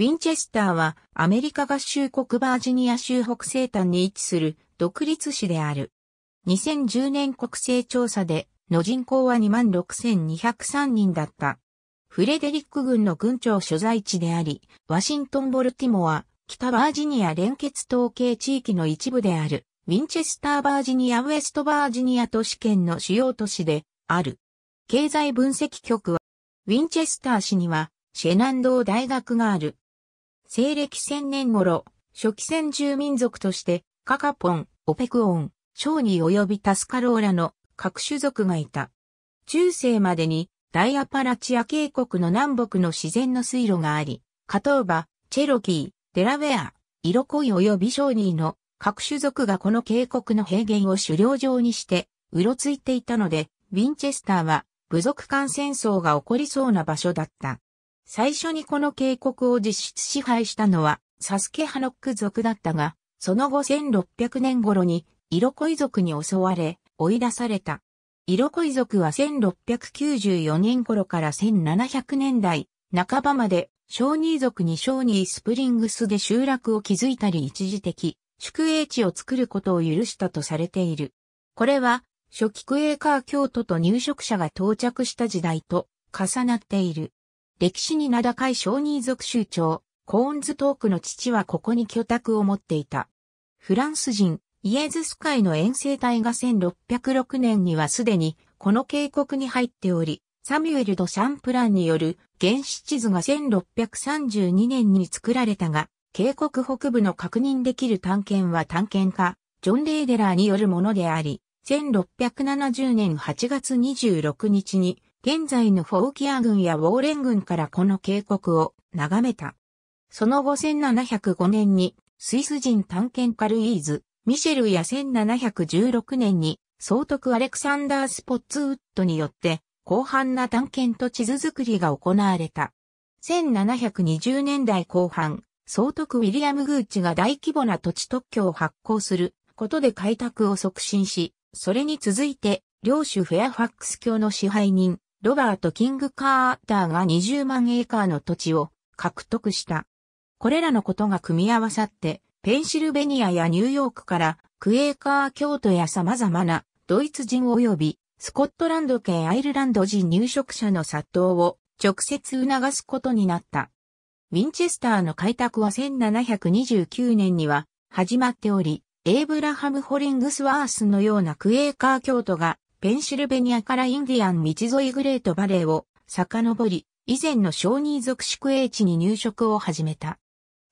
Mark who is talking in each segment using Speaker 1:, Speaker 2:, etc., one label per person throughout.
Speaker 1: ウィンチェスターはアメリカ合衆国バージニア州北西端に位置する独立市である。2010年国勢調査での人口は26,203人だった。フレデリック軍の軍庁所在地であり、ワシントン・ボルティモは北バージニア連結統計地域の一部である、ウィンチェスター・バージニア・ウエストバージニア都市圏の主要都市である。経済分析局は、ウィンチェスター市にはシェナンドー大学がある。西暦千年頃、初期先住民族として、カカポン、オペクオン、ショーニー及びタスカローラの各種族がいた。中世までに大アパラチア渓谷の南北の自然の水路があり、カトーバ、チェロキー、デラウェア、イロコイ及びショーニーの各種族がこの渓谷の平原を狩猟場にして、うろついていたので、ウィンチェスターは部族間戦争が起こりそうな場所だった。最初にこの警告を実質支配したのは、サスケハノック族だったが、その後1600年頃に、イロコイ族に襲われ、追い出された。イロコイ族は1694年頃から1700年代、半ばまで、小児族に小ニースプリングスで集落を築いたり一時的、宿営地を作ることを許したとされている。これは、初期クエーカー京都と入植者が到着した時代と重なっている。歴史に名高い小人族州長、コーンズトークの父はここに居宅を持っていた。フランス人、イエズス会の遠征隊が1606年にはすでにこの渓谷に入っており、サミュエル・ド・シャンプランによる原始地図が1632年に作られたが、渓谷北部の確認できる探検は探検家、ジョン・レーデラーによるものであり、1670年8月26日に現在のフォーキア軍やウォーレン軍からこの警告を眺めた。その後1705年にスイス人探検家ルイーズ、ミシェルや1716年に総督アレクサンダー・スポッツウッドによって広範な探検と地図作りが行われた。1720年代後半、総督ウィリアム・グーチが大規模な土地特許を発行することで開拓を促進し、それに続いて、領主フェアファックス教の支配人、ロバート・キング・カーターが20万エーカーの土地を獲得した。これらのことが組み合わさって、ペンシルベニアやニューヨークからクエーカー教徒や様々なドイツ人及びスコットランド系アイルランド人入植者の殺到を直接促すことになった。ウィンチェスターの開拓は1729年には始まっており、エイブラハム・ホリングスワースのようなクエーカー教徒がペンシルベニアからインディアン道沿いグレートバレーを遡り、以前の小児属宿営地に入植を始めた。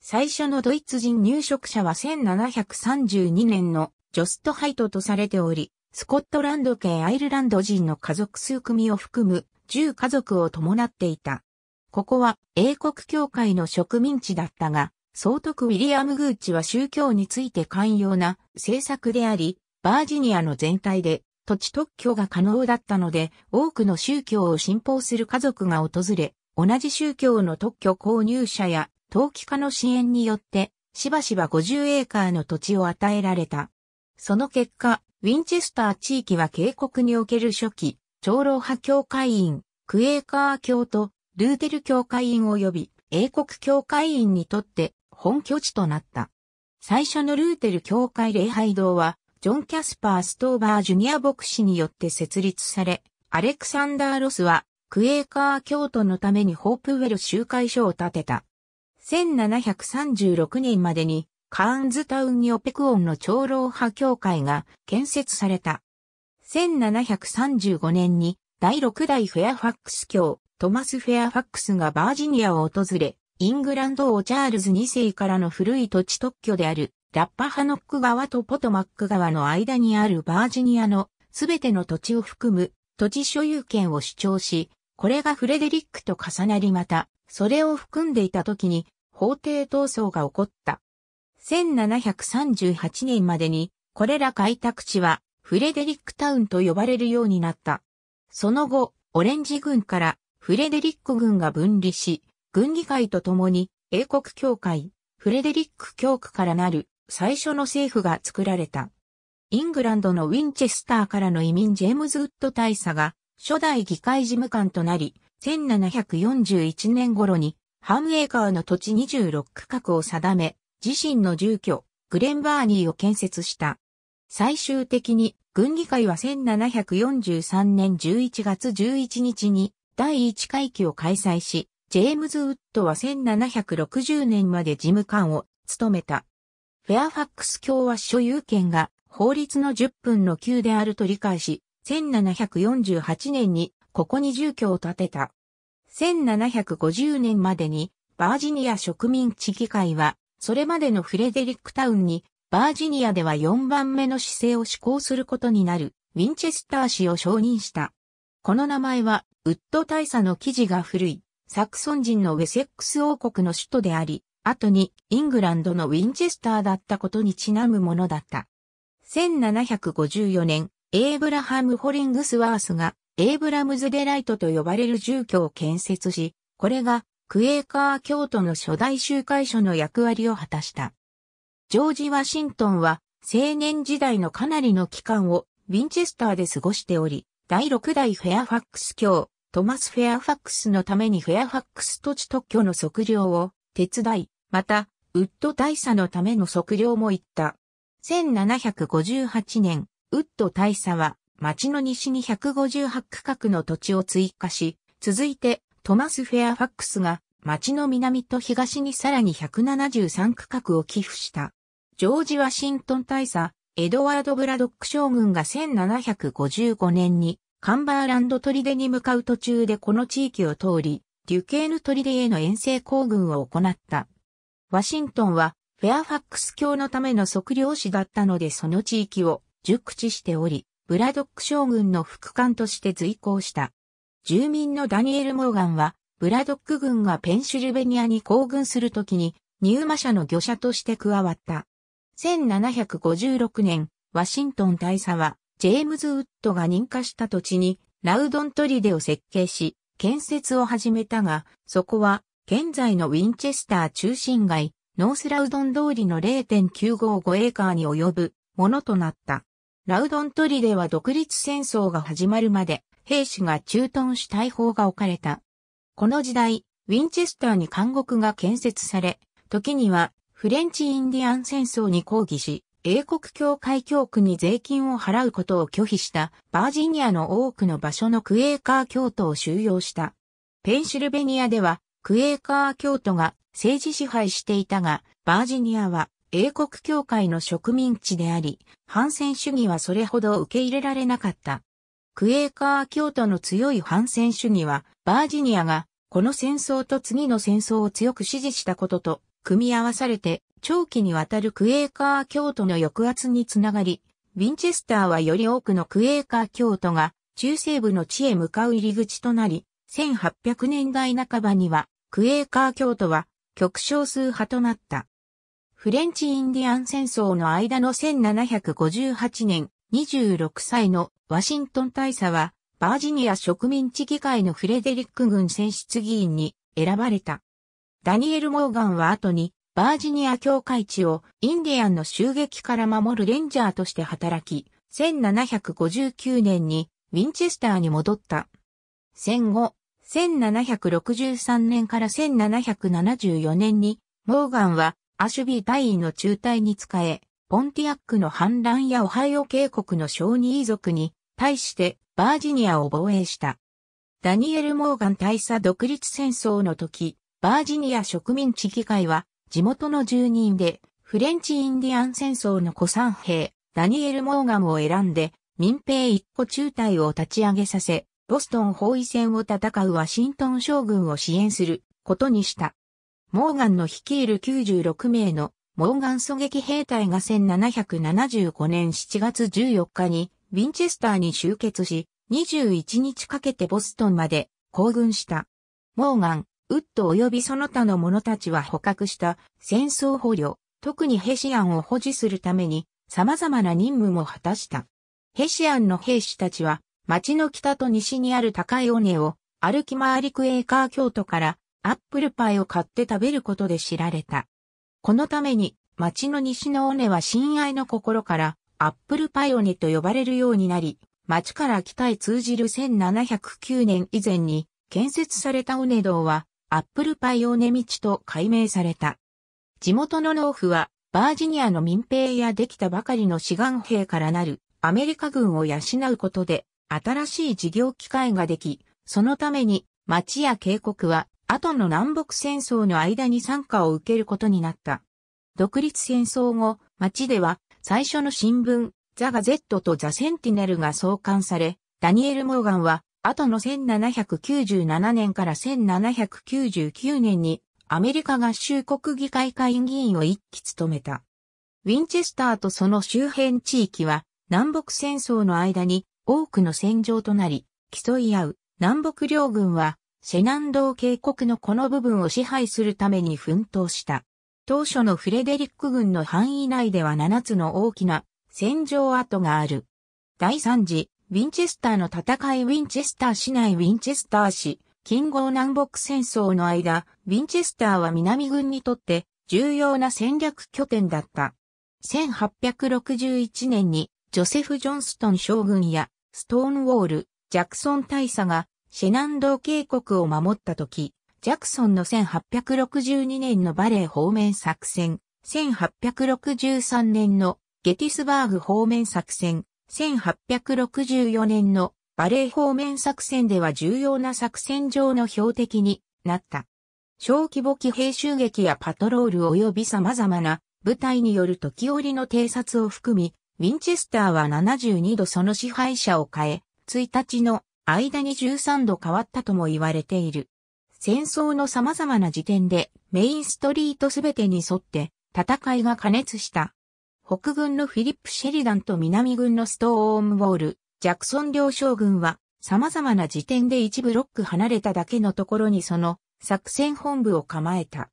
Speaker 1: 最初のドイツ人入植者は1732年のジョストハイトとされており、スコットランド系アイルランド人の家族数組を含む10家族を伴っていた。ここは英国教会の植民地だったが、総督ウィリアム・グーチは宗教について寛容な政策であり、バージニアの全体で土地特許が可能だったので、多くの宗教を信奉する家族が訪れ、同じ宗教の特許購入者や、陶器家の支援によって、しばしば50エーカーの土地を与えられた。その結果、ウィンチェスター地域は渓谷における初期、長老派教会員、クエーカー教とルーテル教会員及び英国教会員にとって本拠地となった。最初のルーテル教会礼拝堂はジョン・キャスパー・ストーバー・ジュニア牧師によって設立され、アレクサンダー・ロスは、クエーカー教徒のためにホープウェル集会所を建てた。1736年までに、カーンズタウンにオペクオンの長老派教会が建設された。1735年に、第6代フェアファックス教、トマス・フェアファックスがバージニアを訪れ、イングランド王チャールズ2世からの古い土地特許であるラッパハノック川とポトマック川の間にあるバージニアのすべての土地を含む土地所有権を主張し、これがフレデリックと重なりまた、それを含んでいた時に法廷闘争が起こった。1738年までに、これら開拓地はフレデリックタウンと呼ばれるようになった。その後、オレンジ軍からフレデリック軍が分離し、軍議会とともに英国教会、フレデリック教区からなる最初の政府が作られた。イングランドのウィンチェスターからの移民ジェームズ・ウッド大佐が初代議会事務官となり、1741年頃にハムエーカーの土地26区画を定め、自身の住居、グレンバーニーを建設した。最終的に、軍議会は1743年11月11日に第1回期を開催し、ジェームズ・ウッドは1760年まで事務官を務めた。フェアファックス共和所有権が法律の10分の9であると理解し、1748年にここに住居を建てた。1750年までにバージニア植民地議会は、それまでのフレデリックタウンに、バージニアでは4番目の姿勢を施行することになる、ウィンチェスター氏を承認した。この名前は、ウッド大佐の記事が古い、サクソン人のウェセックス王国の首都であり、後にイングランドのウィンチェスターだったことにちなむものだった。1754年、エイブラハム・ホリングスワースがエイブラムズ・デライトと呼ばれる住居を建設し、これがクエーカー教徒の初代集会所の役割を果たした。ジョージ・ワシントンは青年時代のかなりの期間をウィンチェスターで過ごしており、第6代フェアファックス教、トマス・フェアファックスのためにフェアファックス土地特許の測量を手伝い、また、ウッド大佐のための測量も行った。1758年、ウッド大佐は町の西に158区画の土地を追加し、続いてトマス・フェアファックスが町の南と東にさらに173区画を寄付した。ジョージ・ワシントン大佐、エドワード・ブラドック将軍が1755年にカンバーランド砦に向かう途中でこの地域を通り、デュケーヌ砦への遠征行軍を行った。ワシントンはフェアファックス教のための測量士だったのでその地域を熟知しており、ブラドック将軍の副官として随行した。住民のダニエル・モーガンは、ブラドック軍がペンシルベニアに行軍するときに、ニューマ社の漁者として加わった。1756年、ワシントン大佐は、ジェームズ・ウッドが認可した土地に、ラウドントリデを設計し、建設を始めたが、そこは現在のウィンチェスター中心街、ノースラウドン通りの0.955エーカーに及ぶものとなった。ラウドントリでは独立戦争が始まるまで兵士が駐屯し大砲が置かれた。この時代、ウィンチェスターに監獄が建設され、時にはフレンチインディアン戦争に抗議し、英国教会教区に税金を払うことを拒否したバージニアの多くの場所のクエーカー教徒を収容した。ペンシルベニアではクエーカー教徒が政治支配していたが、バージニアは英国教会の植民地であり、反戦主義はそれほど受け入れられなかった。クエーカー教徒の強い反戦主義は、バージニアがこの戦争と次の戦争を強く支持したことと組み合わされて、長期にわたるクエーカー教徒の抑圧につながり、ウィンチェスターはより多くのクエーカー教徒が中西部の地へ向かう入り口となり、1800年代半ばには、クエーカー教徒は極少数派となった。フレンチ・インディアン戦争の間の1758年、26歳のワシントン大佐は、バージニア植民地議会のフレデリック軍選出議員に選ばれた。ダニエル・モーガンは後に、バージニア教会地をインディアンの襲撃から守るレンジャーとして働き、1759年にウィンチェスターに戻った。戦後、1763年から1774年に、モーガンはアシュビー大員の中隊に仕え、ポンティアックの反乱やオハイオ渓谷の小児遺族に対してバージニアを防衛した。ダニエル・モーガン大佐独立戦争の時、バージニア植民地議会は地元の住人でフレンチ・インディアン戦争の古参兵、ダニエル・モーガンを選んで民兵一個中隊を立ち上げさせ、ボストン包囲戦を戦うワシントン将軍を支援することにした。モーガンの率いる96名のモーガン狙撃兵隊が1775年7月14日にウィンチェスターに集結し、21日かけてボストンまで行軍した。モーガン、ウッド及びその他の者たちは捕獲した戦争捕虜、特にヘシアンを保持するために様々な任務も果たした。ヘシアンの兵士たちは町の北と西にある高い尾根を歩き回りクエーカー京都からアップルパイを買って食べることで知られた。このために町の西の尾根は親愛の心からアップルパイ尾根と呼ばれるようになり、町から北へ通じる1709年以前に建設された尾根道はアップルパイ尾根道と改名された。地元の農夫はバージニアの民兵やできたばかりの志願兵からなるアメリカ軍を養うことで新しい事業機会ができ、そのために町や渓谷は後の南北戦争の間に参加を受けることになった。独立戦争後、町では最初の新聞、ザ・ガゼットとザ・センティネルが創刊され、ダニエル・モーガンは後の1797年から1799年にアメリカ合衆国議会会議員を一期務めた。ウィンチェスターとその周辺地域は南北戦争の間に多くの戦場となり、競い合う南北両軍は、セナンド渓谷のこの部分を支配するために奮闘した。当初のフレデリック軍の範囲内では7つの大きな戦場跡がある。第3次、ウィンチェスターの戦いウィンチェスター市内ウィンチェスター市、近郷南北戦争の間、ウィンチェスターは南軍にとって重要な戦略拠点だった。1861年にジョセフ・ジョンストン将軍やストーンウォール、ジャクソン大佐がシェナンドー渓谷を守った時、ジャクソンの1862年のバレー方面作戦、1863年のゲティスバーグ方面作戦、1864年のバレー方面作戦では重要な作戦上の標的になった。小規模騎兵襲撃やパトロール及び様々な部隊による時折の偵察を含み、ウィンチェスターは72度その支配者を変え、1日の間に13度変わったとも言われている。戦争の様々な時点でメインストリートすべてに沿って戦いが加熱した。北軍のフィリップ・シェリダンと南軍のストーンウォール、ジャクソン両将軍は様々な時点で一ブロック離れただけのところにその作戦本部を構えた。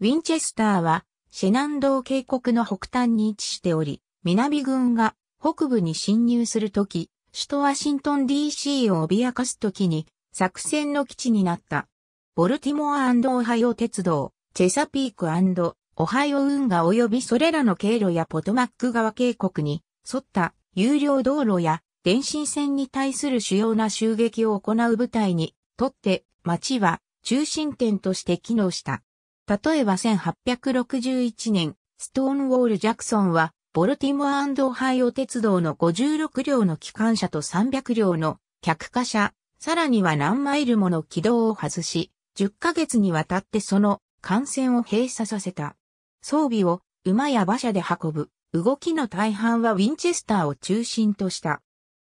Speaker 1: ウィンチェスターはシェナンドー渓谷の北端に位置しており、南軍が北部に侵入するとき、首都ワシントン DC を脅かすときに作戦の基地になった。ボルティモアオハイオ鉄道、チェサピークオハイオ運河及びそれらの経路やポトマック川渓谷に沿った有料道路や電信線に対する主要な襲撃を行う部隊にとって町は中心点として機能した。例えば1861年、ストーンウォール・ジャクソンはボルティモアオハイオ鉄道の56両の機関車と300両の客貨車、さらには何マイルもの軌道を外し、10ヶ月にわたってその幹線を閉鎖させた。装備を馬や馬車で運ぶ。動きの大半はウィンチェスターを中心とした。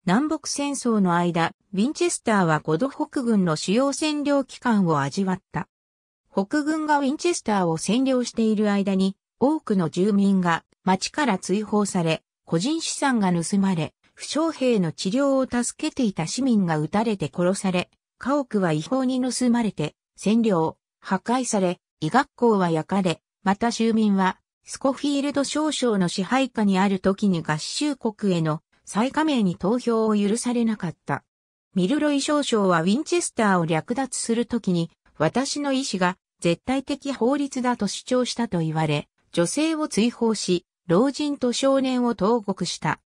Speaker 1: 南北戦争の間、ウィンチェスターは5度北軍の主要占領機関を味わった。北軍がウィンチェスターを占領している間に、多くの住民が町から追放され、個人資産が盗まれ、負傷兵の治療を助けていた市民が撃たれて殺され、家屋は違法に盗まれて、占領、破壊され、医学校は焼かれ、また州民は、スコフィールド少将の支配下にある時に合衆国への再加盟に投票を許されなかった。ミルロイ少将はウィンチェスターを略奪するときに、私の意志が絶対的法律だと主張したと言われ、女性を追放し、老人と少年を投獄した。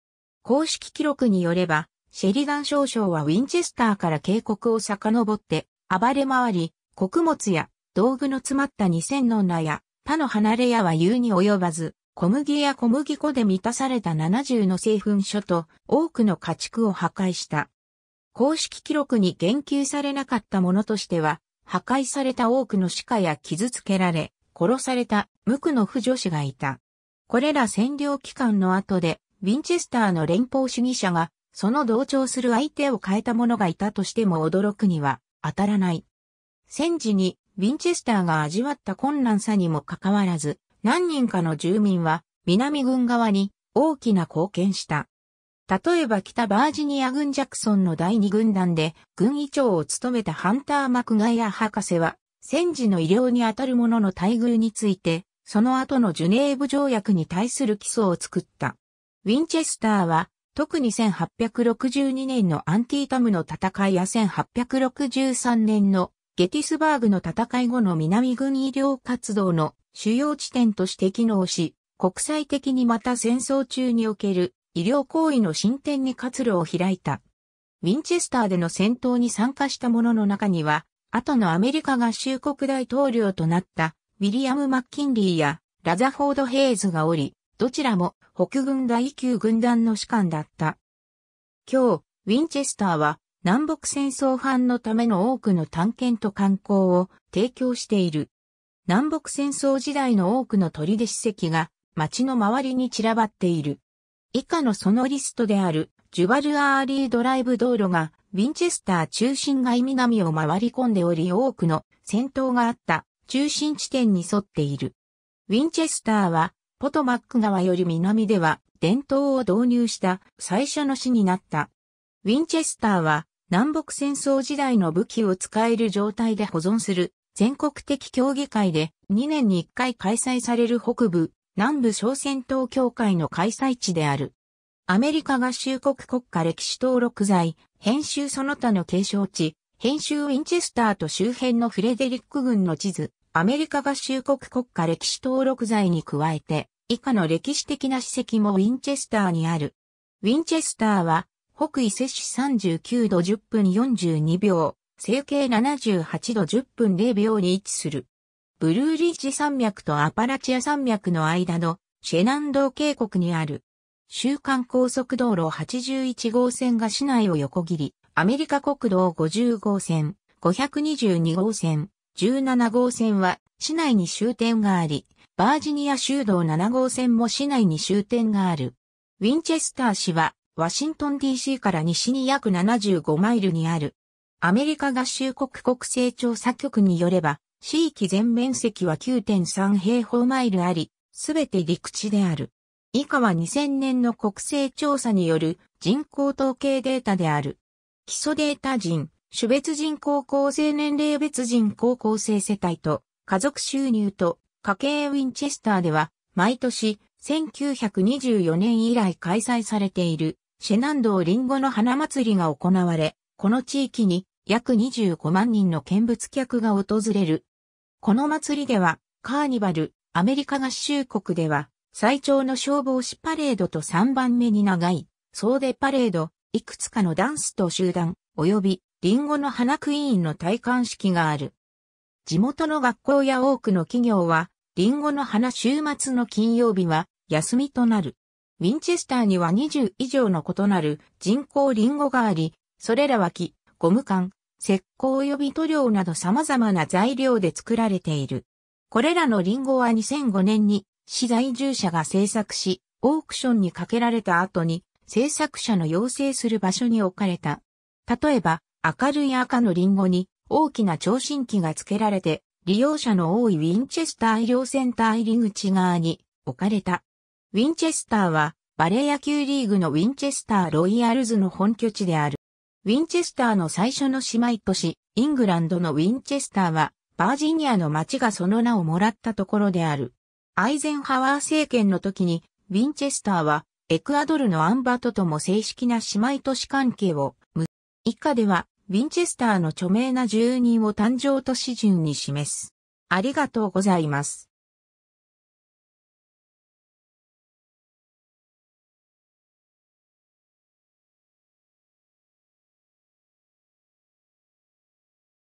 Speaker 1: 公式記録によれば、シェリガン少将はウィンチェスターから警告を遡って暴れ回り、穀物や道具の詰まった2000の名や他の離れ屋は言うに及ばず、小麦や小麦粉で満たされた70の製粉所と多くの家畜を破壊した。公式記録に言及されなかったものとしては、破壊された多くの鹿や傷つけられ、殺された無垢の婦女子がいた。これら占領期間の後で、ウィンチェスターの連邦主義者が、その同調する相手を変えた者がいたとしても驚くには当たらない。戦時にウィンチェスターが味わった困難さにもかかわらず、何人かの住民は南軍側に大きな貢献した。例えば北バージニア軍ジャクソンの第二軍団で軍医長を務めたハンター・マクガイア博士は、戦時の医療にあたる者の待遇について、その後のジュネーブ条約に対する基礎を作った。ウィンチェスターは、特に1862年のアンティータムの戦いや1863年のゲティスバーグの戦い後の南軍医療活動の主要地点として機能し、国際的にまた戦争中における医療行為の進展に活路を開いた。ウィンチェスターでの戦闘に参加した者の中には、後のアメリカ合衆国大統領となったウィリアム・マッキンリーやラザフォード・ヘイズがおり、どちらも北軍第9軍団の士官だった。今日、ウィンチェスターは南北戦争犯のための多くの探検と観光を提供している。南北戦争時代の多くの砦史跡が街の周りに散らばっている。以下のそのリストであるジュバルアーリードライブ道路がウィンチェスター中心街南を回り込んでおり多くの戦闘があった。中心地点に沿っている。ウィンチェスターは、ポトマック川より南では伝統を導入した最初の市になった。ウィンチェスターは南北戦争時代の武器を使える状態で保存する全国的協議会で2年に1回開催される北部南部小戦闘協会の開催地である。アメリカ合衆国国家歴史登録財、編集その他の継承地、編集ウィンチェスターと周辺のフレデリック軍の地図、アメリカ合衆国国家歴史登録罪に加えて、以下の歴史的な史跡もウィンチェスターにある。ウィンチェスターは、北緯摂氏39度10分42秒、西経78度10分0秒に位置する。ブルーリッジ山脈とアパラチア山脈の間のシェナンドー渓谷にある。週間高速道路81号線が市内を横切り、アメリカ国道50号線、522号線、17号線は市内に終点があり、バージニア州道7号線も市内に終点がある。ウィンチェスター市は、ワシントン DC から西に約75マイルにある。アメリカ合衆国国勢調査局によれば、地域全面積は9.3平方マイルあり、すべて陸地である。以下は2000年の国勢調査による人口統計データである。基礎データ人、種別人口校生年齢別人高校生世帯と、家族収入と、家計ウィンチェスターでは、毎年、1924年以来開催されている、シェナンドーリンゴの花祭りが行われ、この地域に約25万人の見物客が訪れる。この祭りでは、カーニバル、アメリカ合衆国では、最長の消防士パレードと3番目に長い、総出パレード、いくつかのダンスと集団、及びリンゴの花クイーンの戴冠式がある。地元の学校や多くの企業は、リンゴの花週末の金曜日は休みとなる。ウィンチェスターには20以上の異なる人工リンゴがあり、それらは木、ゴム管、石膏及び塗料など様々な材料で作られている。これらのリンゴは2005年に市在住者が制作し、オークションにかけられた後に制作者の要請する場所に置かれた。例えば、明るい赤のリンゴに大きな聴診器が付けられて、利用者の多いウィンチェスター医療センター入り口側に置かれた。ウィンチェスターはバレー野球リーグのウィンチェスターロイヤルズの本拠地である。ウィンチェスターの最初の姉妹都市、イングランドのウィンチェスターは、バージニアの町がその名をもらったところである。アイゼンハワー政権の時に、ウィンチェスターはエクアドルのアンバととも正式な姉妹都市関係を、以下では、ウィンチェスターの著名な住人を誕生都市順に示す。ありがとうございます。